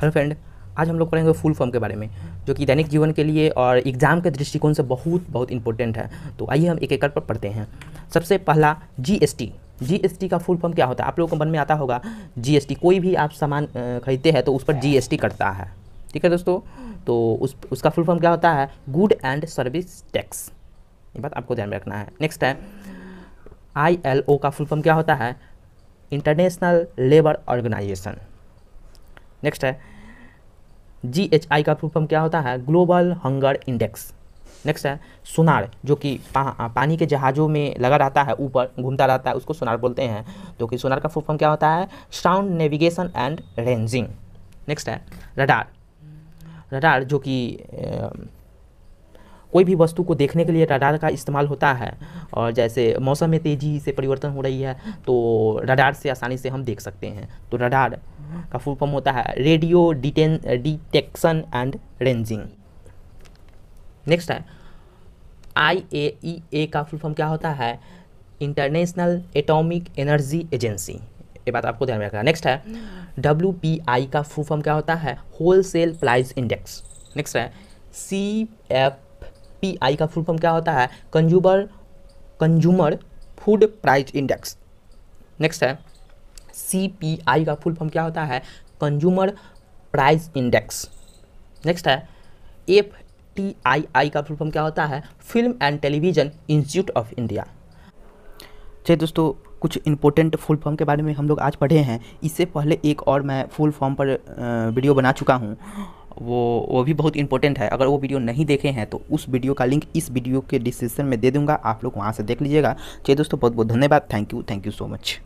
hello friend आज हम लोग पढ़ेंगे फुल फॉर्म के बारे में जो कि दैनिक जीवन के लिए और एग्ज़ाम के दृष्टिकोण से बहुत बहुत इंपॉर्टेंट है तो आइए हम एक कर पर पढ़ते हैं सबसे पहला जीएसटी जीएसटी का फुल फॉर्म क्या होता है आप लोगों को मन में आता होगा जीएसटी कोई भी आप सामान खरीदते हैं तो उस पर जीएसटी कटता है ठीक है दोस्तों तो उस उसका फुल फॉर्म क्या होता है गुड एंड सर्विस टैक्स ये बात आपको ध्यान में रखना है नेक्स्ट है आई का फुल फॉर्म क्या होता है इंटरनेशनल लेबर ऑर्गेनाइजेशन नेक्स्ट है जी एच आई का फुल फॉर्म क्या होता है ग्लोबल हंगर इंडेक्स नेक्स्ट है सोनार जो कि पा, पानी के जहाज़ों में लगा रहता है ऊपर घूमता रहता है उसको सोनार बोलते हैं तो कि सोनार का फुल फॉर्म क्या होता है sound navigation and ranging next है रडार रडार जो कि कोई भी वस्तु को देखने के लिए रडार का इस्तेमाल होता है और जैसे मौसम में तेज़ी से परिवर्तन हो रही है तो रडार से आसानी से हम देख सकते हैं तो रडार का फुल फॉर्म होता है radio detain detection and ranging next है आई ए ई ए का फुल फॉर्म क्या होता है इंटरनेशनल एटॉमिक एनर्जी एजेंसी ये बात आपको ध्यान में रखना नेक्स्ट है डब्ल्यू पी आई का फुल फॉर्म क्या होता है wholesale price index next है सी एफ पी आई का फुल फॉर्म क्या होता है consumer consumer food price index next है सी पी आई का फुल फॉर्म क्या होता है कंज्यूमर प्राइस इंडेक्स नेक्स्ट है एफ टी आई आई का फुल फॉर्म क्या होता है film and television institute of India चलिए दोस्तों कुछ इंपॉर्टेंट फुल फॉर्म के बारे में हम लोग आज पढ़े हैं इससे पहले एक और मैं फुल फॉर्म पर वीडियो बना चुका हूँ वो वो भी बहुत इंपॉर्टेंट है अगर वो वीडियो नहीं देखे हैं तो उस वीडियो का लिंक इस वीडियो के डिस्क्रिप्शन में दे दूंगा आप लोग वहाँ से देख लीजिएगा चलिए दोस्तों बहुत बहुत धन्यवाद thank you thank you so much